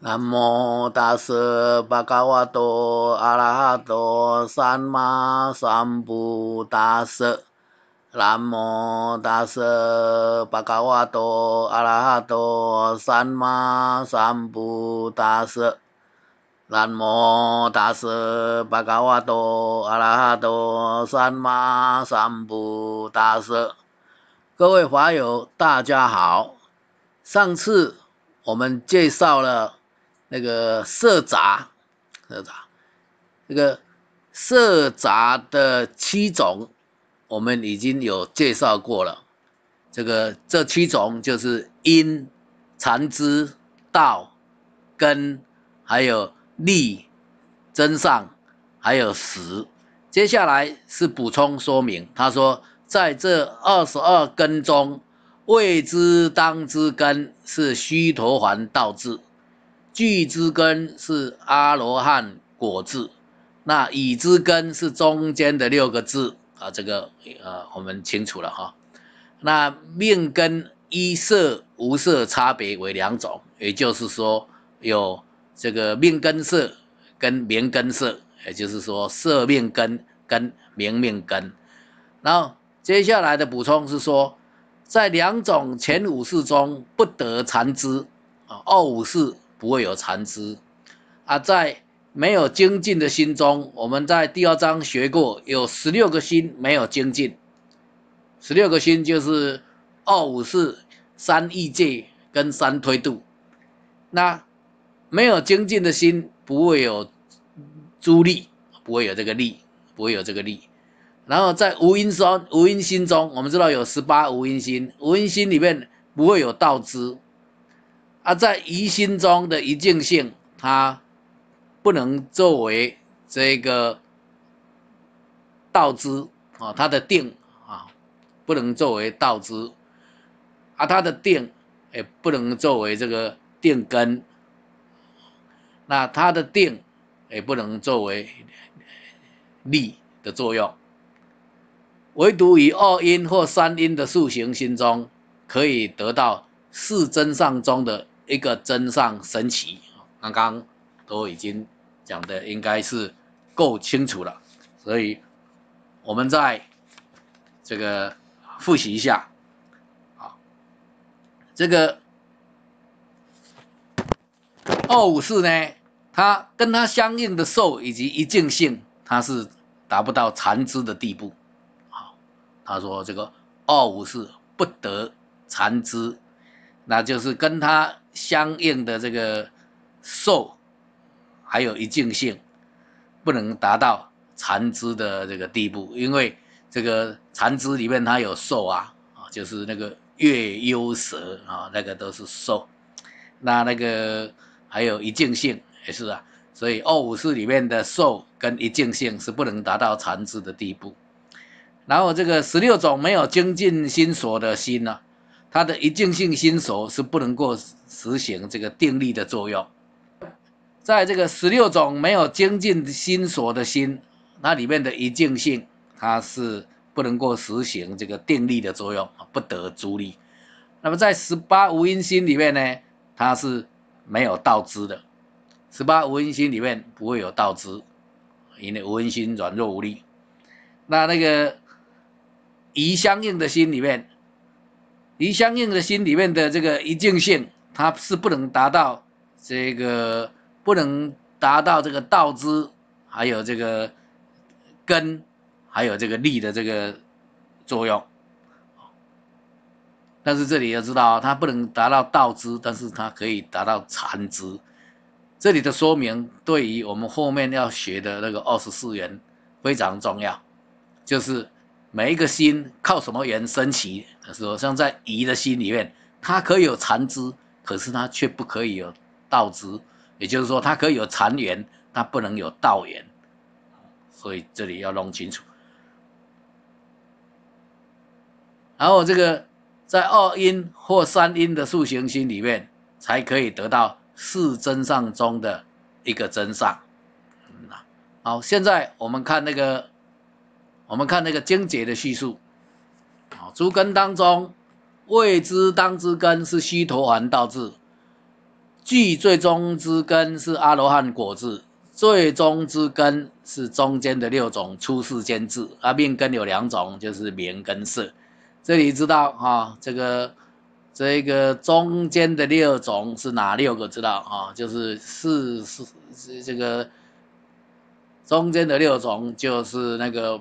南无达摩巴嘎伽多阿拉哈多善满三布达摩南无达摩巴嘎伽多阿拉哈多善满三布达摩南无达摩巴嘎伽多阿拉哈多善满三布达摩各位法友大家好，上次我们介绍了。那个色杂，色杂，那个色杂的七种，我们已经有介绍过了。这个这七种就是因、常知、道、根，还有力、增上，还有实。接下来是补充说明。他说，在这二十二根中，未知当知根是虚陀环道智。聚之根是阿罗汉果字，那已之根是中间的六个字啊，这个呃我们清楚了哈。那命根一色无色差别为两种，也就是说有这个命根色跟明根色，也就是说色命根跟明命根。然后接下来的补充是说，在两种前五事中不得残之啊，二五事。不会有残枝啊，在没有精进的心中，我们在第二章学过，有十六个心没有精进，十六个心就是二五四三意界跟三推度。那没有精进的心不会有助力，不会有这个力，不会有这个力。然后在无因心无因心中，我们知道有十八无因心，无因心里面不会有道知。啊，在疑心中的一境性，它不能作为这个道之啊，它的定啊，不能作为道之啊，它的定也不能作为这个定根。那它的定也不能作为力的作用。唯独以二因或三因的塑形心中，可以得到四真上中的。一个真上神奇，刚刚都已经讲的应该是够清楚了，所以我们再这个复习一下。啊，这个二五四呢，它跟它相应的受以及一境性，它是达不到禅知的地步。啊，他说这个二五四不得禅知，那就是跟他。相应的这个寿，还有一境性，不能达到禅支的这个地步，因为这个禅支里面它有寿啊，啊就是那个月幽蛇啊，那个都是寿，那那个还有一境性也是啊，所以二五四里面的寿跟一境性是不能达到禅支的地步。然后这个十六种没有精进心所的心呢？它的一境性心所是不能够实行这个定力的作用，在这个十六种没有精进心所的心，那里面的一境性，它是不能够实行这个定力的作用，不得助力。那么在十八无因心里面呢，它是没有道资的。十八无因心里面不会有道资，因为无因心软弱无力。那那个一相应的心里面。你相应的心里面的这个一境性，它是不能达到这个不能达到这个道之，还有这个根，还有这个力的这个作用。但是这里要知道，它不能达到道之，但是它可以达到禅之。这里的说明对于我们后面要学的那个二十四缘非常重要，就是。每一个心靠什么缘升起？他说，像在一的心里面，它可以有禅知，可是它却不可以有道知。也就是说，它可以有禅缘，它不能有道缘。所以这里要弄清楚。然后这个在二因或三因的数行心里面，才可以得到四真上中的一个真上。好，现在我们看那个。我们看那个精解的叙述，啊，诸根当中，未知当之根是须陀洹道智，具最终之根是阿罗汉果智，最终之根是中间的六种出世间智，啊，命根有两种，就是眠根色。这里知道啊，这个这个中间的六种是哪六个？知道啊，就是四四这个中间的六种就是那个。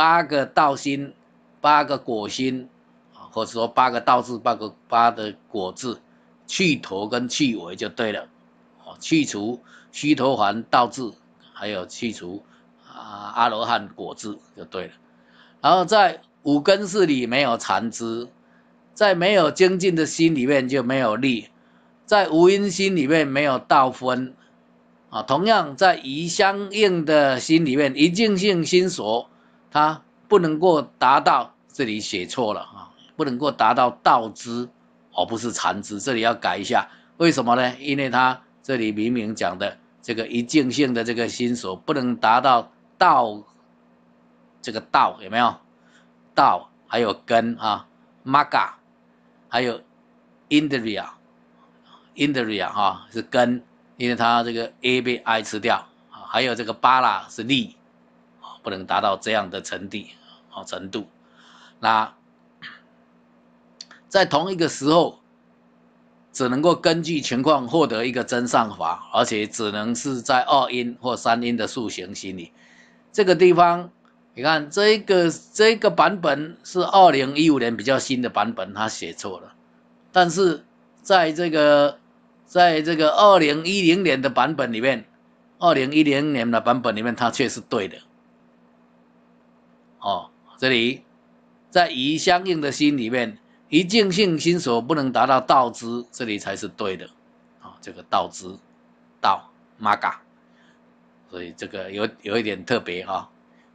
八个道心，八个果心，或者说八个道字，八个八的果字，去头跟去尾就对了。去除虚陀环道字，还有去除啊阿罗汉果字就对了。然后在五根世里没有残枝，在没有精进的心里面就没有力，在无因心里面没有道分啊。同样在与相应的心里面，一境性心所。它不能够达到，这里写错了啊，不能够达到道之，而不是禅之，这里要改一下。为什么呢？因为它这里明明讲的这个一境性的这个心所，不能达到道，这个道有没有？道还有根啊，maga，还有 i n d r i a i n d r i y a 啊是根，因为它这个 a 被 i 吃掉啊，还有这个 bala 是力。不能达到这样的程度，哦程度，那在同一个时候，只能够根据情况获得一个真上法，而且只能是在二音或三音的塑形心里。这个地方，你看这个这个版本是二零一五年比较新的版本，他写错了。但是在这个在这个二零一零年的版本里面，二零一零年的版本里面，他却是对的。哦，这里在以相应的心里面，以静性心所不能达到道之，这里才是对的啊。这个道之道，玛嘎，所以这个有有一点特别啊，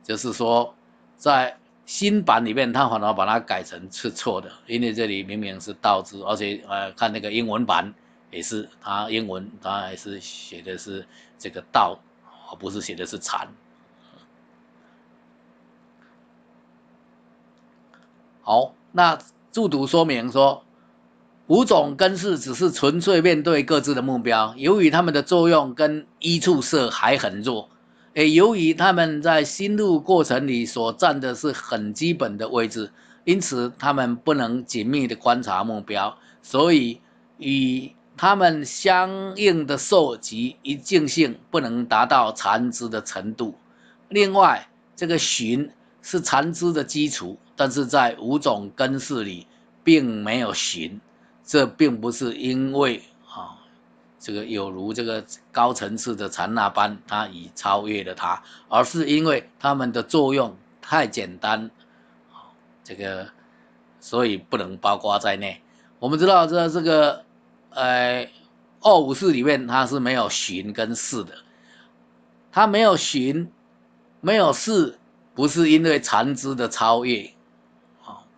就是说在新版里面，他反而把它改成是错的，因为这里明明是道之，而且呃，看那个英文版也是，他英文他还是写的是这个道，而不是写的是禅。好，那注读说明说，五种根式只是纯粹面对各自的目标，由于它们的作用跟依处色还很弱，诶，由于他们在心路过程里所占的是很基本的位置，因此他们不能紧密的观察目标，所以与他们相应的受及一境性不能达到禅知的程度。另外，这个寻是禅知的基础。但是在五种根式里，并没有行，这并不是因为啊，这个有如这个高层次的禅那般，它已超越了它，而是因为它们的作用太简单，这个所以不能包括在内。我们知道这这个呃二五四里面它是没有行跟式的，它没有行，没有式，不是因为禅知的超越。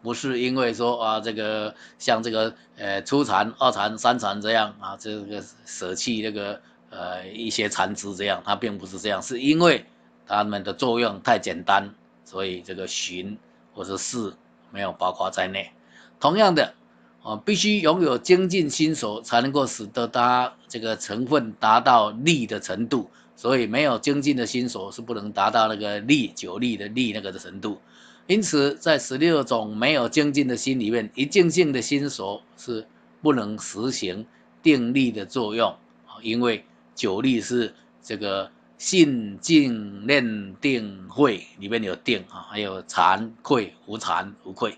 不是因为说啊，这个像这个呃初禅、二禅、三禅这样啊，这个舍弃这个呃一些残支这样，它并不是这样，是因为它们的作用太简单，所以这个寻或者是没有包括在内。同样的，啊必须拥有精进心所才能够使得它这个成分达到利的程度，所以没有精进的心所是不能达到那个利久利的利那个的程度。因此，在十六种没有精进的心里面，一精性的心所是不能实行定力的作用因为九力是这个信、静、念、定、慧里面有定啊，还有惭愧、无惭、无愧。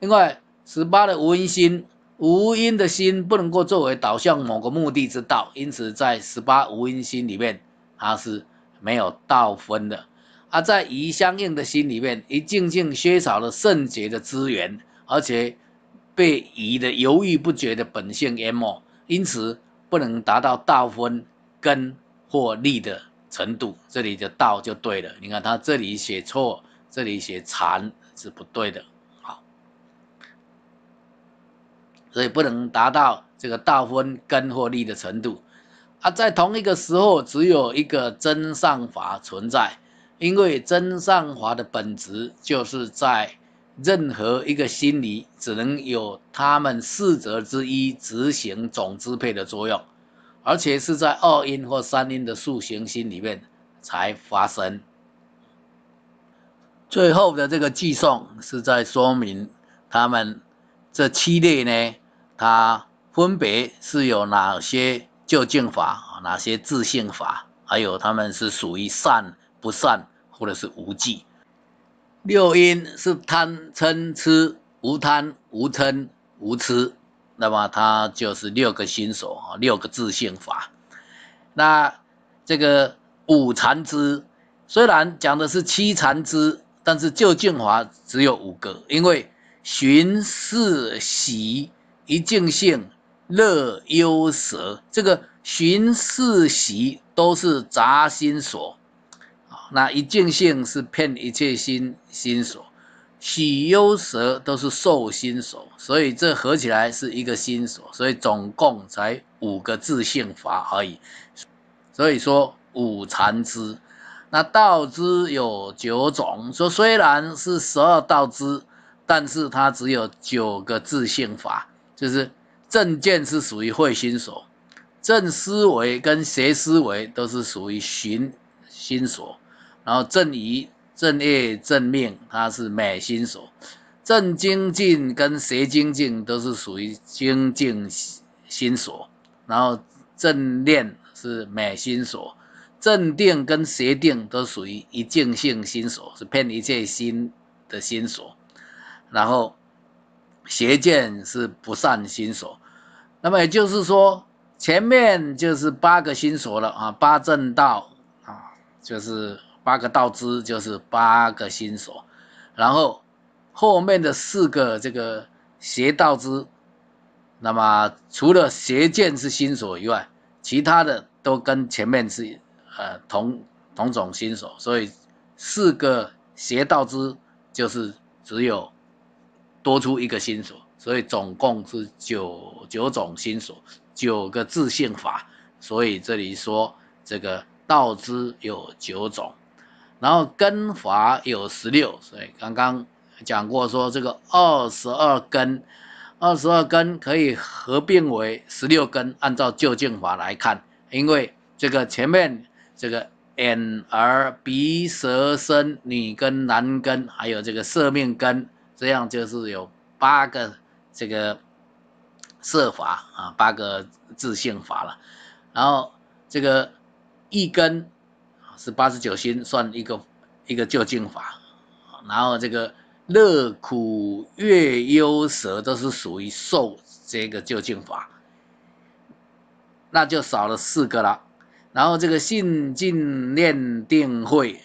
另外，十八的无因心、无因的心不能够作为导向某个目的之道。因此，在十八无因心里面，它是没有道分的。啊，在以相应的心里面，一渐渐缺少了圣洁的资源，而且被疑的犹豫不决的本性淹没，因此不能达到道分根或利的程度。这里的道就对了，你看他这里写错，这里写禅是不对的。好，所以不能达到这个道分根或利的程度。啊，在同一个时候，只有一个真上法存在。因为真善法的本质就是在任何一个心理，只能有他们四者之一执行总支配的作用，而且是在二因或三因的塑形心里面才发生。最后的这个计算是在说明他们这七类呢，它分别是有哪些究竟法，哪些自性法，还有他们是属于善。不善或者是无忌。六因是贪嗔痴，无贪无嗔无痴，那么它就是六个心所啊，六个自性法。那这个五禅之，虽然讲的是七禅之，但是就净华只有五个，因为寻视喜一净性乐忧舍，这个寻视喜都是杂心所。那一境性是骗一切心心所，喜忧舌都是受心所，所以这合起来是一个心所，所以总共才五个自性法而已。所以说五禅之，那道之有九种，说虽然是十二道之，但是它只有九个自性法，就是正见是属于慧心所，正思维跟邪思维都是属于寻心所。然后正一正业、正命，它是美心所；正精进跟邪精进都是属于精进心所。然后正念是美心所，正定跟邪定都属于一境性心所，是骗一切心的心所。然后邪见是不善心所。那么也就是说，前面就是八个心所了啊，八正道啊，就是。八个道支就是八个心所，然后后面的四个这个邪道支，那么除了邪见是心所以外，其他的都跟前面是呃同同种心所，所以四个邪道支就是只有多出一个心所，所以总共是九九种心所，九个自性法，所以这里说这个道支有九种。然后根法有十六，所以刚刚讲过说这个二十二根，二十二根可以合并为十六根。按照旧近法来看，因为这个前面这个眼耳鼻舌身女根男根，还有这个色命根，这样就是有八个这个色法啊，八个自性法了。然后这个一根。是八十九心算一个一个究竟法，然后这个乐苦乐忧舍都是属于受这个究竟法，那就少了四个了。然后这个信尽念定慧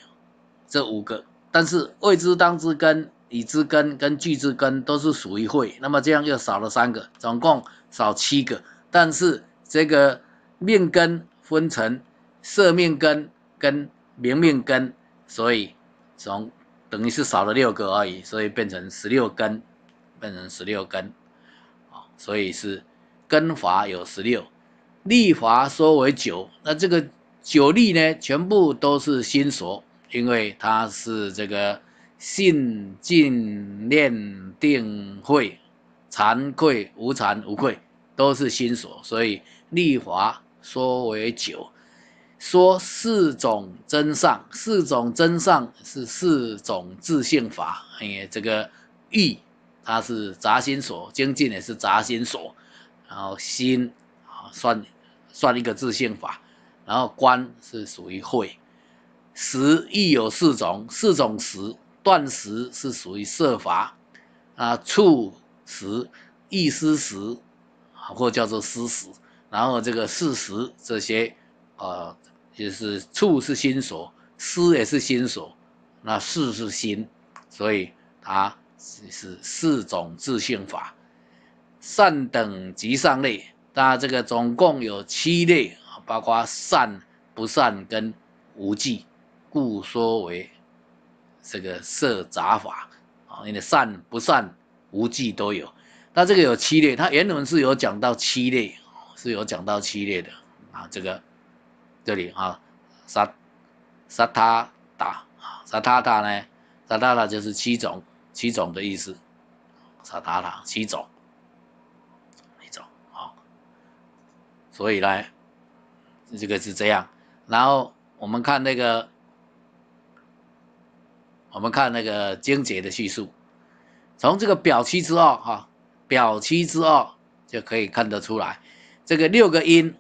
这五个，但是未知当知根、已知根跟具知根都是属于慧，那么这样又少了三个，总共少七个。但是这个命根分成色命根。根明明根，所以从等于是少了六个而已，所以变成十六根，变成十六根，啊，所以是根法有十六，立法说为九，那这个九立呢，全部都是心所，因为它是这个信尽念定慧，惭愧无惭无愧都是心所，所以立法说为九。说四种真相，四种真相是四种自性法。哎，这个意，它是杂心所，精进也是杂心所，然后心啊算算一个自性法，然后观是属于慧。识亦有四种，四种识断识是属于色法啊，处识、意思识或叫做思识，然后这个事实这些呃就是处是心所，思也是心所，那事是心，所以它是四种自性法，善等即善类，那这个总共有七类，包括善、不善跟无忌，故说为这个色杂法啊，因为善、不善、无忌都有，那这个有七类，它原文是有讲到七类，是有讲到七类的啊，这个。这里啊，萨萨塔达啊，萨塔达呢？萨塔达就是七种，七种的意思。萨塔达七种，一种啊。所以呢，这个是这样。然后我们看那个，我们看那个经节的叙述，从这个表七之二啊，表七之二就可以看得出来，这个六个音。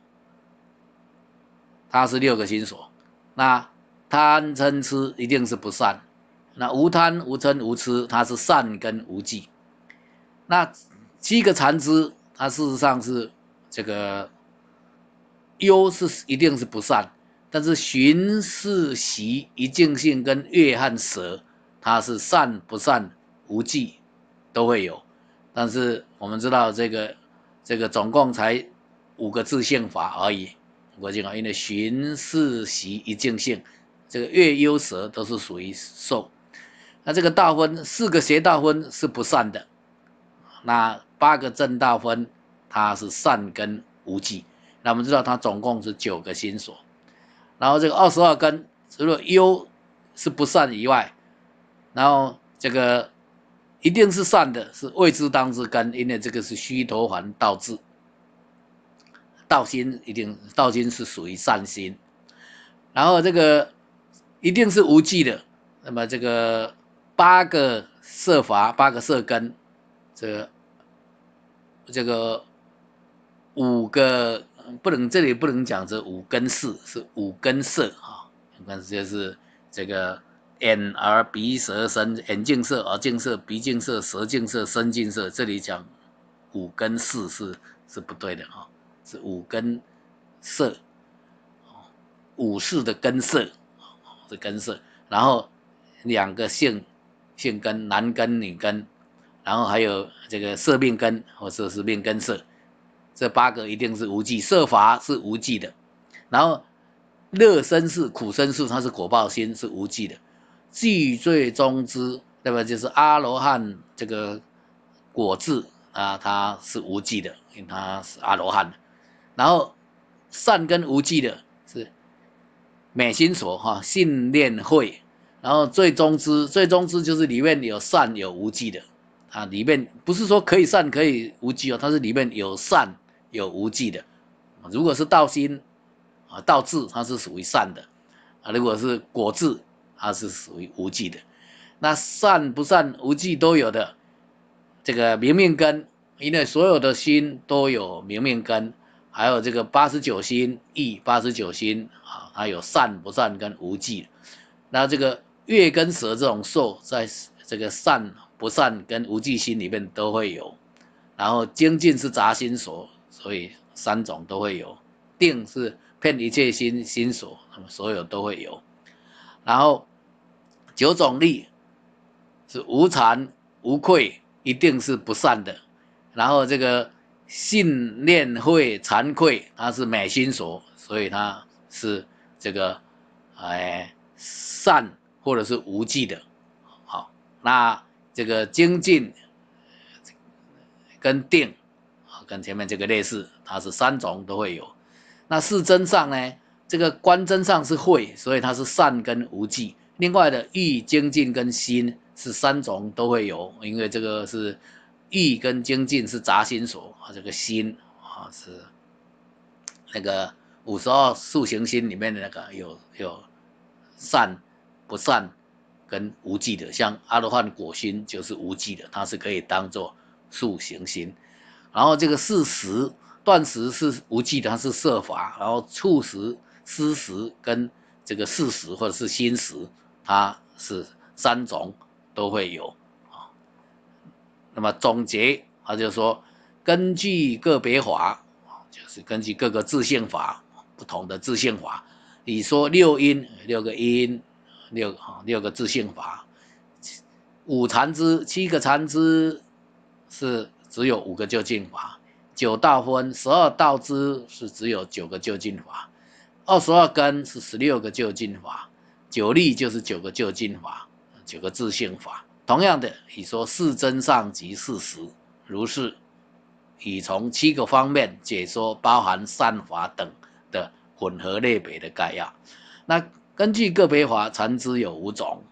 它是六个心所，那贪嗔痴一定是不善，那无贪无嗔无痴，它是善根无忌。那七个禅知，它事实上是这个忧是一定是不善，但是寻是习一境性跟月和舍，它是善不善无忌都会有。但是我们知道这个这个总共才五个字性法而已。我讲啊，因为寻、视、习、一境性，这个月忧、蛇都是属于受。那这个大分四个邪大分是不善的，那八个正大分它是善根无际，那我们知道它总共是九个心所，然后这个二十二根除了忧是不善以外，然后这个一定是善的，是未知当之根，因为这个是虚陀环倒置。道心一定，道心是属于善心，然后这个一定是无忌的。那么这个八个色法，八个色根，这这个五个不能这里不能讲这五根色，是五根色啊。你看，就是这个眼耳鼻舌身，眼净色耳净色鼻净色舌净色身净色，这里讲五根四是是不对的哦。是五根色，五事的根色，这根色，然后两个性性根，男根女根，然后还有这个色命根或者是命根色，这八个一定是无忌，色法是无忌的，然后乐生是苦生是它是果报心是无忌的，记最终之，那么就是阿罗汉这个果字啊，它是无忌的，因为它是阿罗汉。然后，善跟无忌的是美心所哈，信念会。然后最终之最终之就是里面有善有无忌的啊，里面不是说可以善可以无忌哦，它是里面有善有无忌的。如果是道心啊，道智它是属于善的啊；如果是果智，它是属于无忌的。那善不善无忌都有的这个明命根，因为所有的心都有明命根。还有这个八十九心意八十九心啊，还有善不善跟无忌。那这个月跟蛇这种兽，在这个善不善跟无忌心里面都会有。然后精进是杂心所，所以三种都会有。定是骗一切心心所，所有都会有。然后九种力是无惭无愧，一定是不善的。然后这个。信念会惭愧，他是美心所，所以他是这个哎善或者是无忌的。好，那这个精进跟定，跟前面这个类似，它是三种都会有。那四真上呢，这个观真上是会，所以它是善跟无忌。另外的欲精进跟心是三种都会有，因为这个是。意跟精进是杂心所，这个心啊是那个五十二数行心里面的那个有有善不善跟无忌的，像阿罗汉果心就是无忌的，它是可以当做塑行心。然后这个事实断食是无忌的，它是设法。然后触食失食跟这个事实或者是心食，它是三种都会有。那么总结，他就说，根据个别法就是根据各个自性法不同的自性法，你说六因六个因，六六个自性法，五禅之七个禅之是只有五个究竟法，九道分十二道之是只有九个究竟法，二十二根是十六个究竟法，九力就是九个究竟法，九个自性法。同样的，你说是真相即事实，如是，已从七个方面解说包含善法等的混合类别的概要。那根据个别法，常知有五种。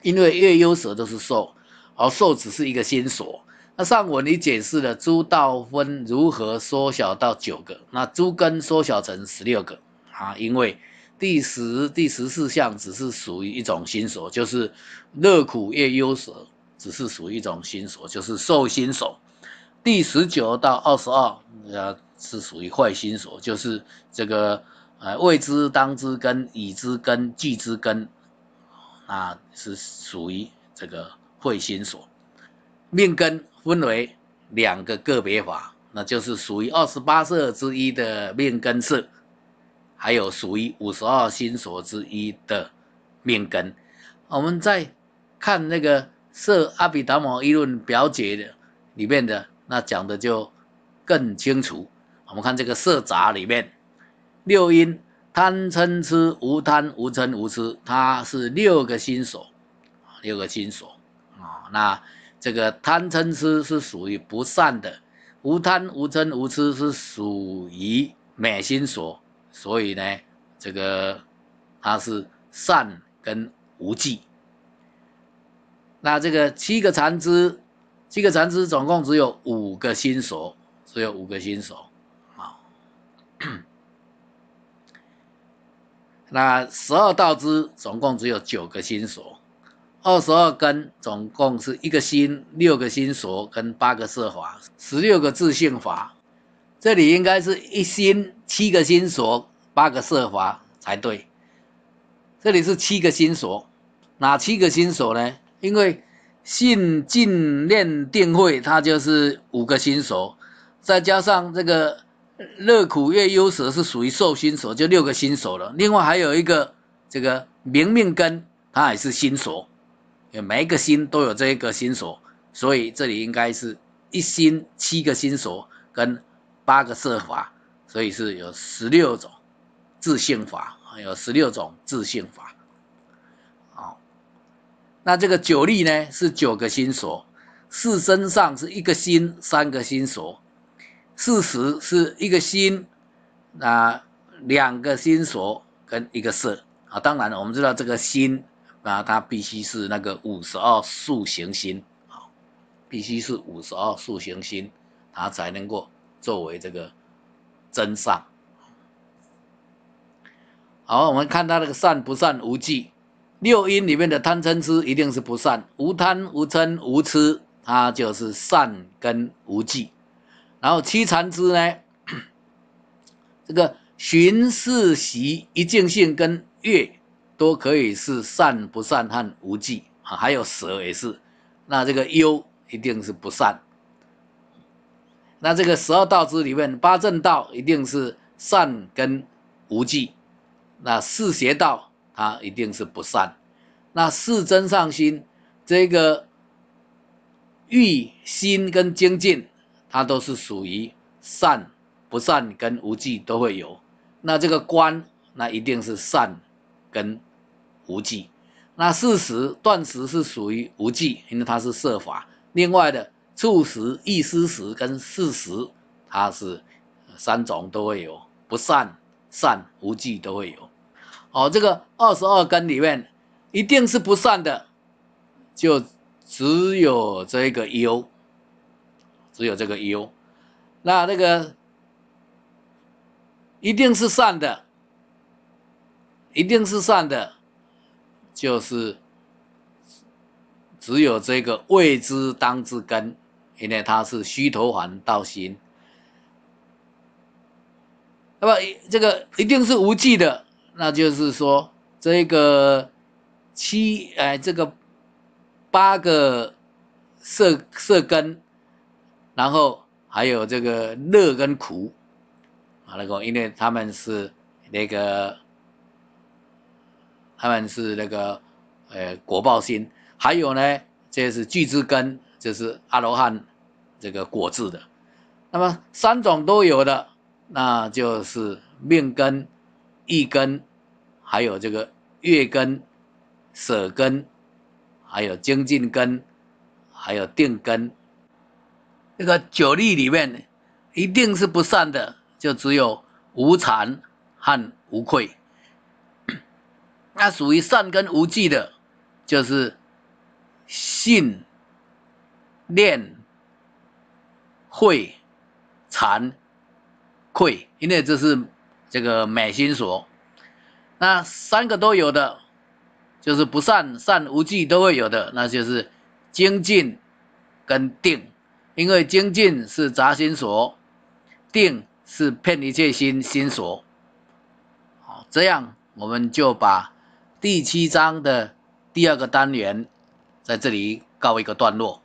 因为月优舍都是受，而受只是一个心所。那上文已解释了诸道分如何缩小到九个，那诸根缩小成十六个啊，因为。第十、第十四项只是属于一种心所，就是乐苦业忧锁，只是属于一种心所，就是受心所。第十九到二十二呃，是属于坏心所，就是这个呃未知当知根、已知根、既知根，啊是属于这个坏心所。命根分为两个个别法，那就是属于二十八色之一的命根色。还有属于五十二心所之一的命根，我们在看那个《色阿毗达摩议论表解》的里面的那讲的就更清楚。我们看这个色杂里面，六音贪嗔痴无贪无嗔无痴，它是六个心所，六个心所啊。那这个贪嗔痴是属于不善的，无贪无嗔无痴是属于美心所。所以呢，这个它是善跟无忌。那这个七个禅支，七个禅支总共只有五个心所，只有五个心所。啊，那十二道支总共只有九个心所，二十二根总共是一个心，六个心所跟八个色法，十六个自性法。这里应该是一心七个心锁，八个色法才对。这里是七个心锁，哪七个心锁呢？因为信、净、念、定、慧，它就是五个心锁，再加上这个乐、苦、乐、忧、舍是属于受心锁，就六个心锁了。另外还有一个这个明命根，它也是心锁，每一个心都有这一个心锁，所以这里应该是一心七个心锁跟。八个色法，所以是有十六种自性法，有十六种自性法。好，那这个九力呢是九个心所，四身上是一个心，三个心所，四十是一个心，啊两个心所跟一个色。啊，当然我们知道这个心啊，它必须是那个五十二数行心，啊，必须是五十二数行心，它才能够。作为这个真善，好，我们看它那个善不善无忌，六因里面的贪嗔痴一定是不善，无贪无嗔无痴，它就是善跟无忌。然后七禅知呢，这个寻视习一境性跟乐都可以是善不善和无忌啊，还有舍也是，那这个忧一定是不善。那这个十二道支里面，八正道一定是善跟无忌，那四邪道它一定是不善，那四真上心这个欲心跟精进，它都是属于善不善跟无忌都会有。那这个观，那一定是善跟无忌，那四识断识是属于无忌，因为它是设法。另外的。触识、意思时跟事实，它是三种都会有，不善、善、无忌都会有。哦，这个二十二根里面，一定是不善的，就只有这个优，只有这个优，那那个一定是善的，一定是善的，就是只有这个未知当之根。因为它是虚头环到心，那么这个一定是无忌的，那就是说这个七哎这个八个色色根，然后还有这个乐跟苦啊那个，因为他们是那个他们是那个呃果报心，还有呢这是具之根，就是阿罗汉。这个果子的，那么三种都有的，那就是命根、意根，还有这个月根、舍根，还有精进根，还有定根。这个九力里面，一定是不善的，就只有无惭和无愧。那属于善根无忌的，就是信、念。会惭愧，因为这是这个美心所。那三个都有的，就是不善、善、无忌都会有的，那就是精进跟定。因为精进是杂心所，定是骗一切心心所。好，这样我们就把第七章的第二个单元在这里告一个段落。